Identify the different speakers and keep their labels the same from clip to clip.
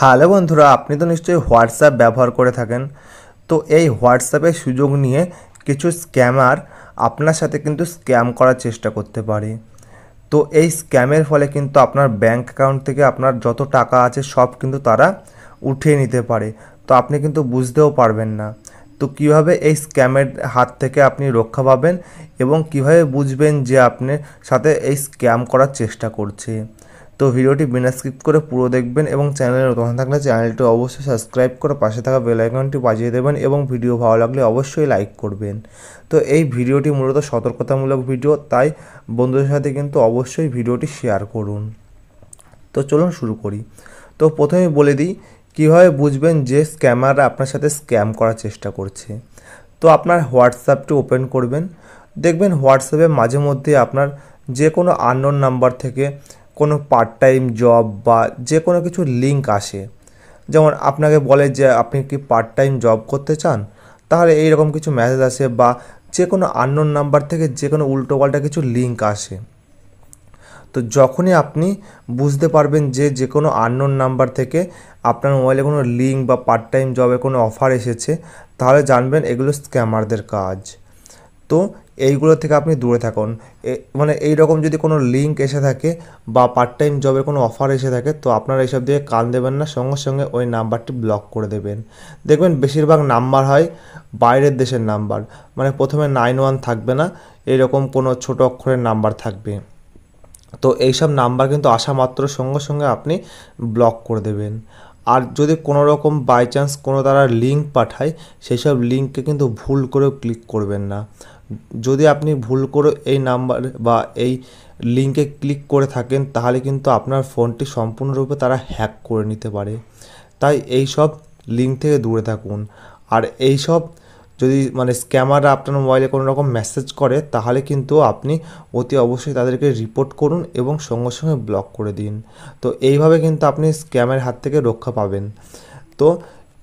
Speaker 1: hello বন্ধুরা আপনি তো নিশ্চয়ই হোয়াটসঅ্যাপ ব্যবহার করে থাকেন তো এই হোয়াটসঅ্যাপের সুযোগ নিয়ে কিছু স্ক্যামার আপনার সাথে কিন্তু স্ক্যাম করার চেষ্টা করতে পারে তো এই স্ক্যামের ফলে কিন্তু আপনার ব্যাঙ্ক অ্যাকাউন্ট থেকে আপনার যত টাকা আছে সব কিন্তু তারা উঠিয়ে নিতে পারে তো আপনি কিন্তু বুঝতেও পারবেন না তো কীভাবে এই স্ক্যামের হাত থেকে আপনি রক্ষা পাবেন এবং কীভাবে বুঝবেন যে আপনি সাথে এই স্ক্যাম করার চেষ্টা করছে তো ভিডিওটি বিনা স্ক্রিপ্ট করে পুরো দেখবেন এবং চ্যানেলে নতুন থাকলে চ্যানেলটি অবশ্যই সাবস্ক্রাইব করে পাশে থাকা বেল আইকনটি বাজিয়ে দেবেন এবং ভিডিও ভালো লাগলে অবশ্যই লাইক করবেন তো এই ভিডিওটি মূলত সতর্কতামূলক ভিডিও তাই বন্ধুদের সাথে কিন্তু অবশ্যই ভিডিওটি শেয়ার করুন তো চলুন শুরু করি তো প্রথমে বলে দিই কীভাবে বুঝবেন যে স্ক্যামাররা আপনার সাথে স্ক্যাম করার চেষ্টা করছে তো আপনার হোয়াটসঅ্যাপটি ওপেন করবেন দেখবেন হোয়াটসঅ্যাপে মাঝে মধ্যে আপনার যে কোনো আননোন নাম্বার থেকে কোনো পার্ট টাইম জব বা যে কোনো কিছু লিঙ্ক আসে যেমন আপনাকে বলে যে আপনি কি পার্ট টাইম জব করতে চান তাহলে এই রকম কিছু মেসেজ আসে বা যে কোনো আননোন নাম্বার থেকে যে কোনো উল্টো পাল্টা কিছু লিঙ্ক আসে তো যখনই আপনি বুঝতে পারবেন যে যে কোনো আননোন নাম্বার থেকে আপনার মোবাইলে কোনো লিঙ্ক বা পার্ট টাইম জবের কোনো অফার এসেছে তাহলে জানবেন এগুলো স্ক্যামারদের কাজ তো এইগুলো থেকে আপনি দূরে থাকুন মানে এই রকম যদি কোনো লিঙ্ক এসে থাকে বা পার্ট টাইম জবের কোনো অফার এসে থাকে তো আপনারা এইসব দিয়ে কান দেবেন না সঙ্গে সঙ্গে ওই নাম্বারটি ব্লক করে দেবেন দেখবেন বেশিরভাগ নাম্বার হয় বাইরের দেশের নাম্বার মানে প্রথমে নাইন ওয়ান থাকবে না এরকম কোনো ছোট অক্ষরের নাম্বার থাকবে তো এইসব নাম্বার কিন্তু আসা মাত্র সঙ্গে সঙ্গে আপনি ব্লক করে দেবেন আর যদি কোনো রকম বাই চান্স কোনো তারা লিঙ্ক পাঠায় সেই সব লিঙ্কে কিন্তু ভুল করেও ক্লিক করবেন না যদি আপনি ভুল করে এই নাম্বার বা এই লিঙ্কে ক্লিক করে থাকেন তাহলে কিন্তু আপনার ফোনটি সম্পূর্ণরূপে তারা হ্যাক করে নিতে পারে তাই এই সব লিঙ্ক থেকে দূরে থাকুন আর এই সব যদি মানে স্ক্যামাররা আপনার মোবাইলে কোনো রকম মেসেজ করে তাহলে কিন্তু আপনি অতি অবশ্যই তাদেরকে রিপোর্ট করুন এবং সঙ্গে সঙ্গে ব্লক করে দিন তো এইভাবে কিন্তু আপনি স্ক্যামের হাত থেকে রক্ষা পাবেন তো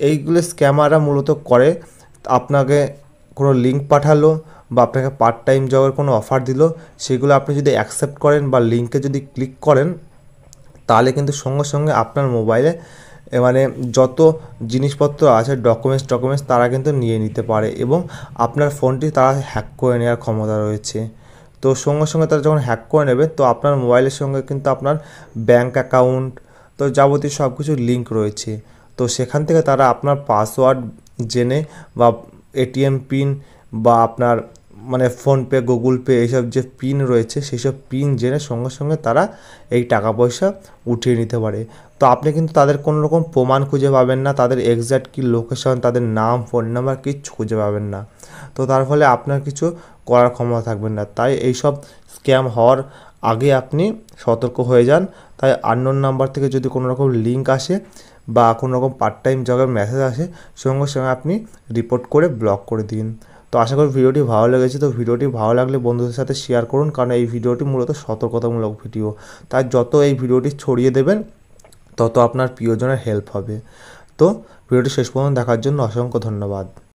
Speaker 1: এইগুলো স্ক্যামাররা মূলত করে আপনাকে কোনো লিঙ্ক পাঠালো বা আপনাকে পার্ট টাইম জবের কোনো অফার দিল সেগুলো আপনি যদি অ্যাকসেপ্ট করেন বা লিঙ্কে যদি ক্লিক করেন তাহলে কিন্তু সঙ্গে সঙ্গে আপনার মোবাইলে মানে যত জিনিসপত্র আছে ডকুমেন্টস ডকুমেন্টস তারা কিন্তু নিয়ে নিতে পারে এবং আপনার ফোনটি তারা হ্যাক করে নেওয়ার ক্ষমতা রয়েছে তো সঙ্গে সঙ্গে তারা যখন হ্যাক করে নেবে তো আপনার মোবাইলের সঙ্গে কিন্তু আপনার ব্যাঙ্ক অ্যাকাউন্ট তো যাবতীয় সব কিছু লিঙ্ক রয়েছে তো সেখান থেকে তারা আপনার পাসওয়ার্ড জেনে বা এটিএম পিন বা আপনার মানে ফোনপে গুগল পে এইসব যে পিন রয়েছে সেসব পিন জেনে সঙ্গে সঙ্গে তারা এই টাকা পয়সা উঠিয়ে নিতে পারে তো আপনি কিন্তু তাদের কোনো রকম প্রমাণ খুঁজে পাবেন না তাদের এক্স্যাক্ট কী লোকেশন তাদের নাম ফোন নাম্বার কিচ্ছু খুঁজে পাবেন না তো তার ফলে আপনার কিছু করার ক্ষমতা থাকবেন না তাই এইসব স্ক্যাম হওয়ার আগে আপনি সতর্ক হয়ে যান তাই আননোন নাম্বার থেকে যদি কোনো রকম লিঙ্ক আসে বা কোনো রকম পার্ট টাইম জবের মেসেজ আসে সঙ্গে সঙ্গে আপনি রিপোর্ট করে ব্লক করে দিন তো আশা করি ভিডিওটি ভালো লেগেছে তো ভিডিওটি ভালো লাগলে বন্ধুদের সাথে শেয়ার করুন কারণ এই ভিডিওটি মূলত সতর্কতামূলক ভিডিও তার যত এই ভিডিওটি ছড়িয়ে দেবেন তত আপনার প্রিয়জনের হেল্প হবে তো ভিডিওটি শেষ পর্যন্ত দেখার জন্য অসংখ্য ধন্যবাদ